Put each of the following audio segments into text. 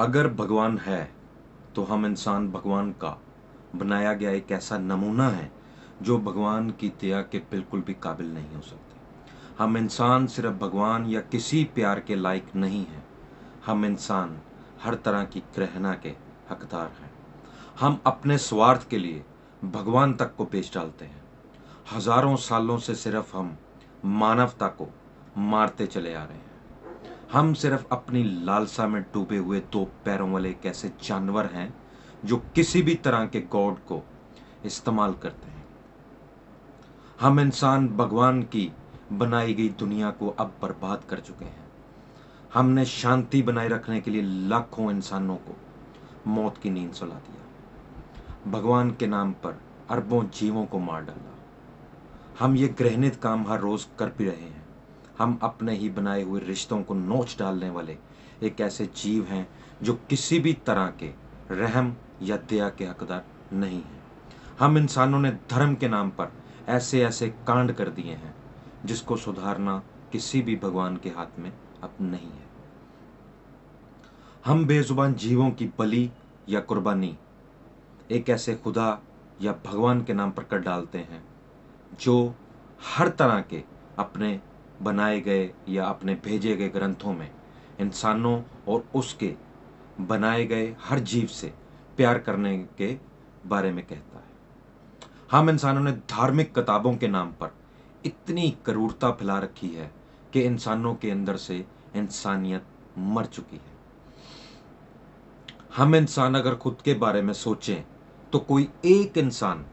अगर भगवान है तो हम इंसान भगवान का बनाया गया एक ऐसा नमूना है जो भगवान की दया के बिल्कुल भी काबिल नहीं हो सकते हम इंसान सिर्फ भगवान या किसी प्यार के लायक नहीं हैं हम इंसान हर तरह की ग्रहणा के हकदार हैं हम अपने स्वार्थ के लिए भगवान तक को पेश डालते हैं हजारों सालों से सिर्फ हम मानवता को मारते चले आ रहे हैं हम सिर्फ अपनी लालसा में डूबे हुए दो पैरों वाले कैसे ऐसे जानवर हैं जो किसी भी तरह के गॉड को इस्तेमाल करते हैं हम इंसान भगवान की बनाई गई दुनिया को अब बर्बाद कर चुके हैं हमने शांति बनाए रखने के लिए लाखों इंसानों को मौत की नींद सुला दिया भगवान के नाम पर अरबों जीवों को मार डाला हम ये ग्रहणित काम हर रोज कर भी रहे हैं हम अपने ही बनाए हुए रिश्तों को नोच डालने वाले एक ऐसे जीव हैं जो किसी भी तरह के रहम या दया के हकदार नहीं हैं हम इंसानों ने धर्म के नाम पर ऐसे ऐसे कांड कर दिए हैं जिसको सुधारना किसी भी भगवान के हाथ में अब नहीं है हम बेजुबान जीवों की बलि या कुर्बानी एक ऐसे खुदा या भगवान के नाम पर कर डालते हैं जो हर तरह के अपने बनाए गए या अपने भेजे गए ग्रंथों में इंसानों और उसके बनाए गए हर जीव से प्यार करने के बारे में कहता है हम इंसानों ने धार्मिक किताबों के नाम पर इतनी क्रूरता फैला रखी है कि इंसानों के अंदर से इंसानियत मर चुकी है हम इंसान अगर खुद के बारे में सोचें तो कोई एक इंसान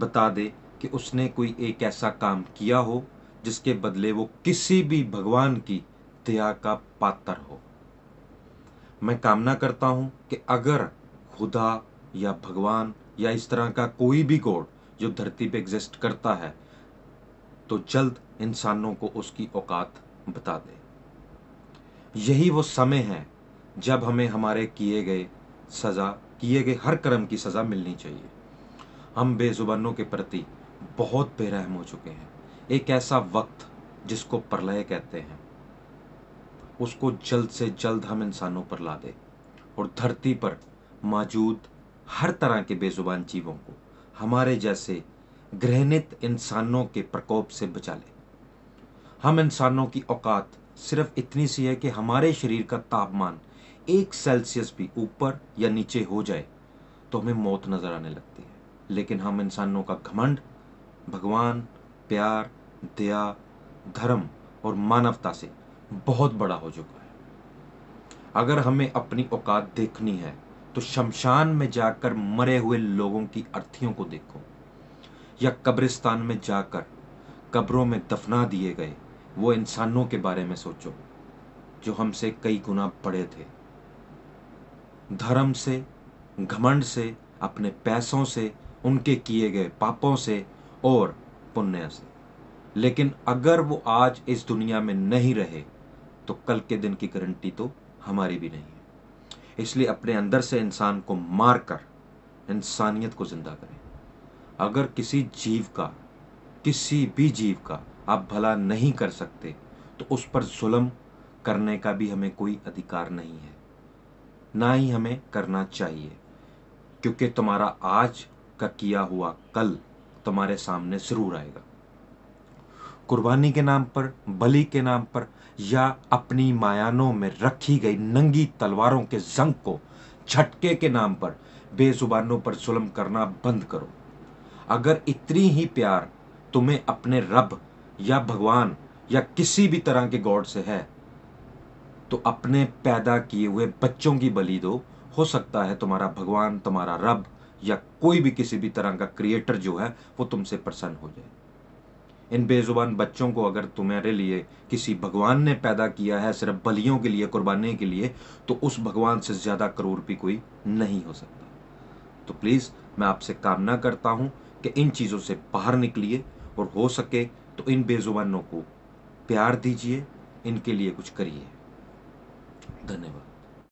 बता दे कि उसने कोई एक ऐसा काम किया हो जिसके बदले वो किसी भी भगवान की दया का पात्र हो मैं कामना करता हूं कि अगर खुदा या भगवान या इस तरह का कोई भी गॉड जो धरती पे एग्जिस्ट करता है तो जल्द इंसानों को उसकी औकात बता दे यही वो समय है जब हमें हमारे किए गए सज़ा किए गए हर कर्म की सज़ा मिलनी चाहिए हम बेजुबानों के प्रति बहुत बेरहम हो चुके हैं एक ऐसा वक्त जिसको प्रलय कहते हैं उसको जल्द से जल्द हम इंसानों पर ला दे और धरती पर मौजूद हर तरह के बेजुबान जीवों को हमारे जैसे गृहणित इंसानों के प्रकोप से बचा ले हम इंसानों की औकात सिर्फ इतनी सी है कि हमारे शरीर का तापमान एक सेल्सियस भी ऊपर या नीचे हो जाए तो हमें मौत नज़र आने लगती है लेकिन हम इंसानों का घमंड भगवान प्यार दया धर्म और मानवता से बहुत बड़ा हो चुका है अगर हमें अपनी औकात देखनी है तो शमशान में जाकर मरे हुए लोगों की अर्थियों को देखो या कब्रिस्तान में जाकर कब्रों में दफना दिए गए वो इंसानों के बारे में सोचो जो हमसे कई गुना बड़े थे धर्म से घमंड से अपने पैसों से उनके किए गए पापों से और पुण्य से लेकिन अगर वो आज इस दुनिया में नहीं रहे तो कल के दिन की गारंटी तो हमारी भी नहीं है इसलिए अपने अंदर से इंसान को मार कर इंसानियत को ज़िंदा करें अगर किसी जीव का किसी भी जीव का आप भला नहीं कर सकते तो उस पर जुल्म करने का भी हमें कोई अधिकार नहीं है ना ही हमें करना चाहिए क्योंकि तुम्हारा आज का किया हुआ कल तुम्हारे सामने ज़रूर आएगा कुर्बानी के नाम पर बलि के नाम पर या अपनी मायानों में रखी गई नंगी तलवारों के जंग को झटके के नाम पर बेजुबानों पर जुलम करना बंद करो अगर इतनी ही प्यार तुम्हें अपने रब या भगवान या किसी भी तरह के गॉड से है तो अपने पैदा किए हुए बच्चों की बलि दो हो सकता है तुम्हारा भगवान तुम्हारा रब या कोई भी किसी भी तरह का क्रिएटर जो है वो तुमसे प्रसन्न हो जाए इन बेजुबान बच्चों को अगर तुम्हारे लिए किसी भगवान ने पैदा किया है सिर्फ बलियों के लिए कुर्बानी के लिए तो उस भगवान से ज़्यादा करोड़ भी कोई नहीं हो सकता तो प्लीज़ मैं आपसे कामना करता हूँ कि इन चीज़ों से बाहर निकलिए और हो सके तो इन बेजुबानों को प्यार दीजिए इनके लिए कुछ करिए धन्यवाद